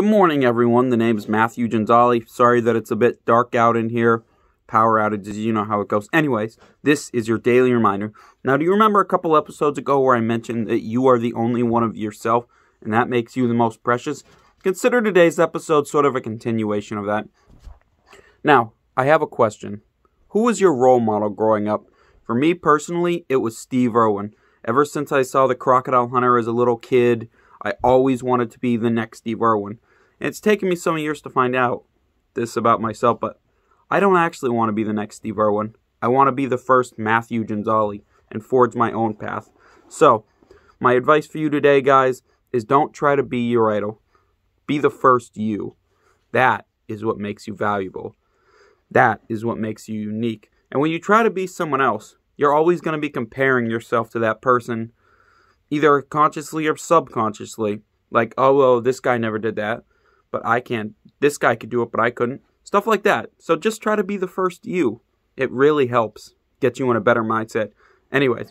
Good morning, everyone. The name is Matthew Gonzali. Sorry that it's a bit dark out in here. Power outages, you know how it goes. Anyways, this is your daily reminder. Now, do you remember a couple episodes ago where I mentioned that you are the only one of yourself and that makes you the most precious? Consider today's episode sort of a continuation of that. Now, I have a question. Who was your role model growing up? For me personally, it was Steve Irwin. Ever since I saw The Crocodile Hunter as a little kid, I always wanted to be the next Steve Irwin it's taken me some years to find out this about myself, but I don't actually want to be the next Steve Irwin. I want to be the first Matthew Ginzali and forge my own path. So, my advice for you today, guys, is don't try to be your idol. Be the first you. That is what makes you valuable. That is what makes you unique. And when you try to be someone else, you're always going to be comparing yourself to that person, either consciously or subconsciously. Like, oh, well, this guy never did that but I can't. This guy could do it, but I couldn't. Stuff like that. So just try to be the first you. It really helps get you in a better mindset. Anyways,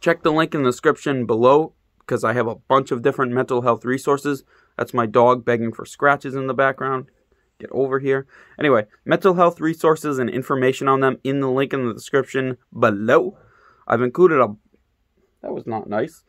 check the link in the description below because I have a bunch of different mental health resources. That's my dog begging for scratches in the background. Get over here. Anyway, mental health resources and information on them in the link in the description below. I've included a that was not nice.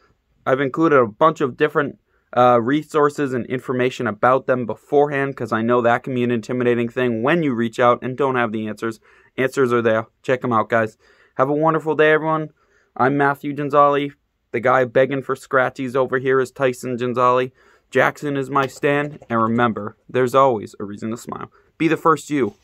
I've included a bunch of different uh, resources and information about them beforehand because I know that can be an intimidating thing when you reach out and don't have the answers. Answers are there. Check them out, guys. Have a wonderful day, everyone. I'm Matthew Gonzali. The guy begging for scratchies over here is Tyson Gonzali. Jackson is my stand, and remember, there's always a reason to smile. Be the first you.